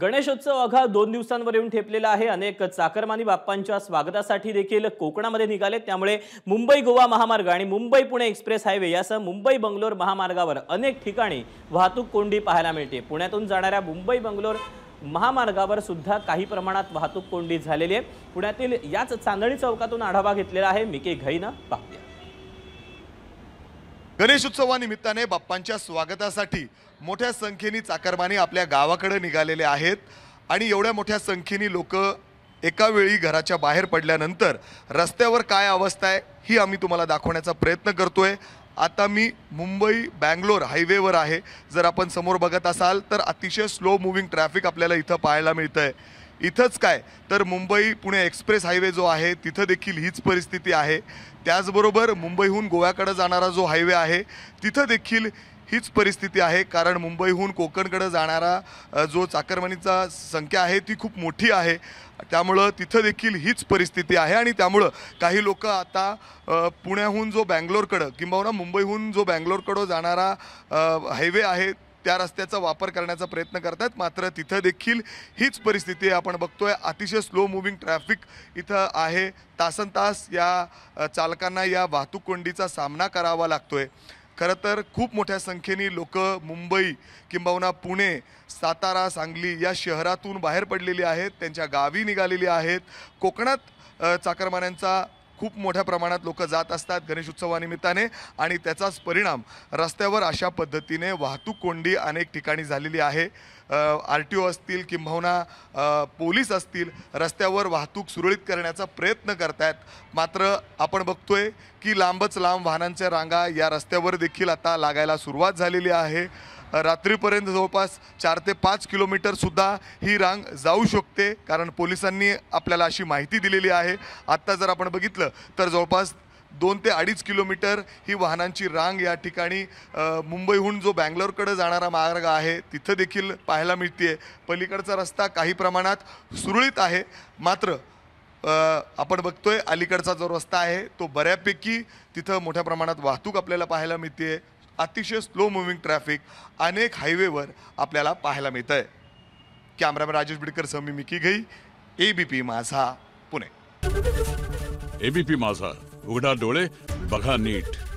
गणेशोत्सव अघा दोन दिवसांवर येऊन ठेपलेला आहे अनेक चाकरमानी बाप्पांच्या स्वागतासाठी देखील कोकणामध्ये निघाले त्यामुळे मुंबई गोवा महामार्ग आणि मुंबई पुणे एक्सप्रेस हायवे यासह मुंबई बंगलोर महामार्गावर अनेक ठिकाणी वाहतूक कोंडी पाहायला मिळते पुण्यातून जाणाऱ्या मुंबई बंगलोर महामार्गावर सुद्धा काही प्रमाणात वाहतूक कोंडी झालेली आहे पुण्यातील याच चांदणी चौकातून आढावा घेतलेला आहे मिके घईनं पाहूया गणेशोत्सवानिमित्ताने बाप्पांच्या स्वागतासाठी मोठ्या संख्येने चाकरमानी आपल्या गावाकडे निघालेले आहेत आणि एवढ्या मोठ्या संख्येने लोक एकावेळी घराच्या बाहेर पडल्यानंतर रस्त्यावर काय अवस्था आहे ही आम्ही तुम्हाला दाखवण्याचा प्रयत्न करतोय आता मी मुंबई बँगलोर हायवेवर आहे जर आपण समोर बघत असाल तर अतिशय स्लो मुव्हिंग ट्रॅफिक आपल्याला इथं पाहायला मिळतं आहे इथंच काय तर मुंबई पुणे एक्सप्रेस हायवे जो आहे तिथं देखील हीच परिस्थिती आहे त्याचबरोबर मुंबईहून गोव्याकडे जाणारा जो हायवे आहे तिथं देखील हीच परिस्थिती आहे कारण मुंबईहून कोकणकडे जाणारा जो चाकरमानीचा संख्या आहे ती खूप मोठी आहे त्यामुळं तिथं देखील हीच परिस्थिती आहे आणि त्यामुळं काही लोक आता पुण्याहून जो बँगलोरकडं किंबहुना मुंबईहून जो बँगलोरकडं जाणारा हायवे आहे त्या रस्त्याचा वापर करण्याचा प्रयत्न करतात मात्र तिथं देखील हीच परिस्थिती आपण बघतोय अतिशय स्लो मुव्हिंग ट्रॅफिक इथं आहे तासन तास या चालकांना या वाहतूक कोंडीचा सामना करावा लागतोय खरं तर खूप मोठ्या संख्येने लोक मुंबई किंबहुना पुणे सातारा सांगली या शहरातून बाहेर पडलेली आहेत त्यांच्या गावी निघालेली आहेत कोकणात चाकरमान्यांचा खूप मोठ्या प्रमाणात लोक जात असतात गणेश उत्सवानिमित्ताने आणि त्याचाच परिणाम रस्त्यावर अशा पद्धतीने वाहतूक कोंडी अनेक ठिकाणी झालेली आहे आर टी ओ असतील किंबहुना पोलीस असतील रस्त्यावर वाहतूक सुरळीत करण्याचा प्रयत्न आहेत मात्र आपण बघतोय की लांबच लांब वाहनांच्या रांगा या रस्त्यावर देखील आता लागायला सुरुवात झालेली आहे रात्रीपर्यंत जवळपास चार ते पाच किलोमीटरसुद्धा ही रांग जाऊ शकते कारण पोलिसांनी आपल्याला अशी माहिती दिलेली आहे आत्ता जर आपण बघितलं तर जवळपास दोन ते अडीच किलोमीटर ही वाहनांची रांग या ठिकाणी मुंबईहून जो बँगलोरकडे जाणारा मार्ग आहे तिथं देखील पाहायला मिळते पलीकडचा रस्ता काही प्रमाणात सुरळीत आहे मात्र आपण बघतोय अलीकडचा जो रस्ता आहे तो बऱ्यापैकी तिथं मोठ्या प्रमाणात वाहतूक आपल्याला पाहायला मिळते अतिशय स्लो मुव्हिंग ट्रॅफिक अनेक हायवेवर आपल्याला पाहायला मिळत आहे कॅमेरामॅन राजेश बिडकर समी मी मिकी घई एबीपी माझा पुणे एबीपी माझा उघडा डोळे बघा नीट